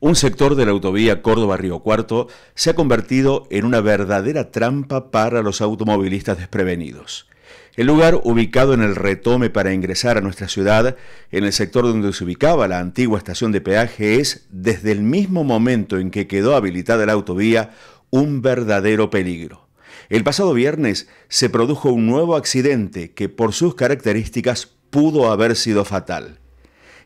Un sector de la autovía Córdoba-Río Cuarto se ha convertido en una verdadera trampa para los automovilistas desprevenidos. El lugar ubicado en el retome para ingresar a nuestra ciudad, en el sector donde se ubicaba la antigua estación de peaje, es, desde el mismo momento en que quedó habilitada la autovía, un verdadero peligro. El pasado viernes se produjo un nuevo accidente que por sus características pudo haber sido fatal.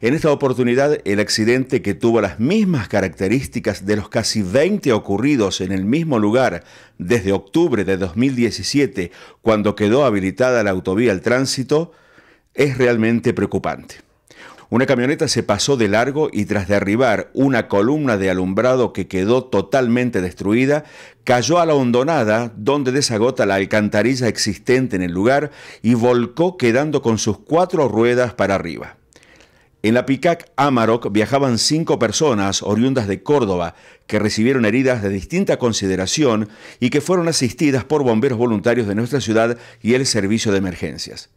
En esta oportunidad, el accidente que tuvo las mismas características de los casi 20 ocurridos en el mismo lugar desde octubre de 2017, cuando quedó habilitada la autovía al tránsito, es realmente preocupante. Una camioneta se pasó de largo y tras derribar una columna de alumbrado que quedó totalmente destruida, cayó a la hondonada donde desagota la alcantarilla existente en el lugar y volcó quedando con sus cuatro ruedas para arriba. En la Picac Amarok viajaban cinco personas oriundas de Córdoba que recibieron heridas de distinta consideración y que fueron asistidas por bomberos voluntarios de nuestra ciudad y el servicio de emergencias.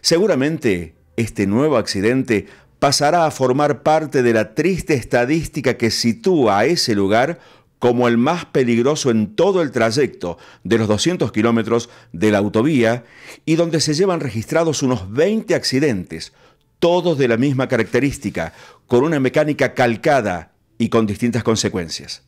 Seguramente este nuevo accidente pasará a formar parte de la triste estadística que sitúa a ese lugar como el más peligroso en todo el trayecto de los 200 kilómetros de la autovía y donde se llevan registrados unos 20 accidentes, todos de la misma característica, con una mecánica calcada y con distintas consecuencias.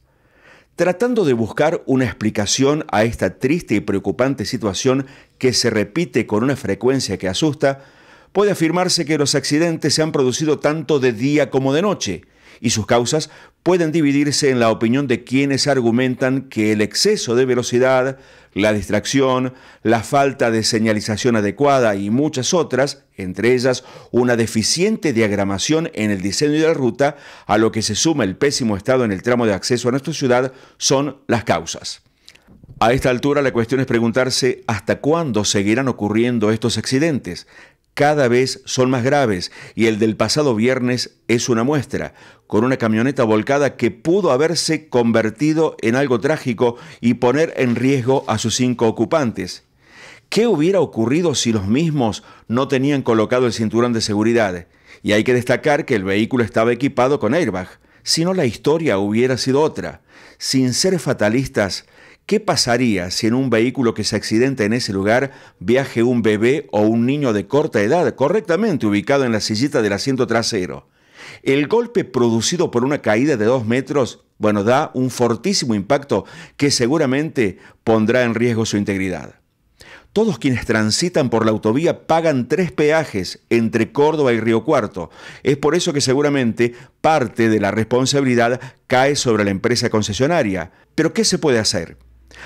Tratando de buscar una explicación a esta triste y preocupante situación que se repite con una frecuencia que asusta, puede afirmarse que los accidentes se han producido tanto de día como de noche, y sus causas pueden dividirse en la opinión de quienes argumentan que el exceso de velocidad, la distracción, la falta de señalización adecuada y muchas otras, entre ellas una deficiente diagramación en el diseño de la ruta, a lo que se suma el pésimo estado en el tramo de acceso a nuestra ciudad, son las causas. A esta altura la cuestión es preguntarse hasta cuándo seguirán ocurriendo estos accidentes, cada vez son más graves y el del pasado viernes es una muestra, con una camioneta volcada que pudo haberse convertido en algo trágico y poner en riesgo a sus cinco ocupantes. ¿Qué hubiera ocurrido si los mismos no tenían colocado el cinturón de seguridad? Y hay que destacar que el vehículo estaba equipado con airbag, si no la historia hubiera sido otra. Sin ser fatalistas, ¿Qué pasaría si en un vehículo que se accidenta en ese lugar viaje un bebé o un niño de corta edad correctamente ubicado en la sillita del asiento trasero? El golpe producido por una caída de dos metros, bueno, da un fortísimo impacto que seguramente pondrá en riesgo su integridad. Todos quienes transitan por la autovía pagan tres peajes entre Córdoba y Río Cuarto. Es por eso que seguramente parte de la responsabilidad cae sobre la empresa concesionaria. Pero ¿qué se puede hacer?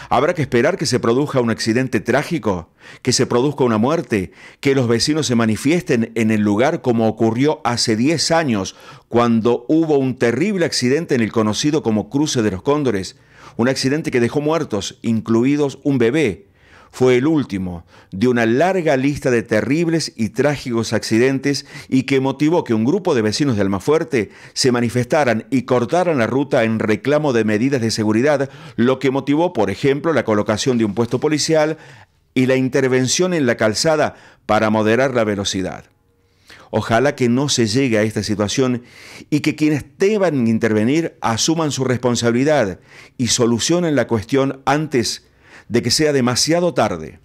Habrá que esperar que se produzca un accidente trágico, que se produzca una muerte, que los vecinos se manifiesten en el lugar como ocurrió hace 10 años, cuando hubo un terrible accidente en el conocido como Cruce de los Cóndores, un accidente que dejó muertos, incluidos un bebé, fue el último de una larga lista de terribles y trágicos accidentes y que motivó que un grupo de vecinos de Almafuerte se manifestaran y cortaran la ruta en reclamo de medidas de seguridad, lo que motivó, por ejemplo, la colocación de un puesto policial y la intervención en la calzada para moderar la velocidad. Ojalá que no se llegue a esta situación y que quienes deban intervenir asuman su responsabilidad y solucionen la cuestión antes de que sea demasiado tarde.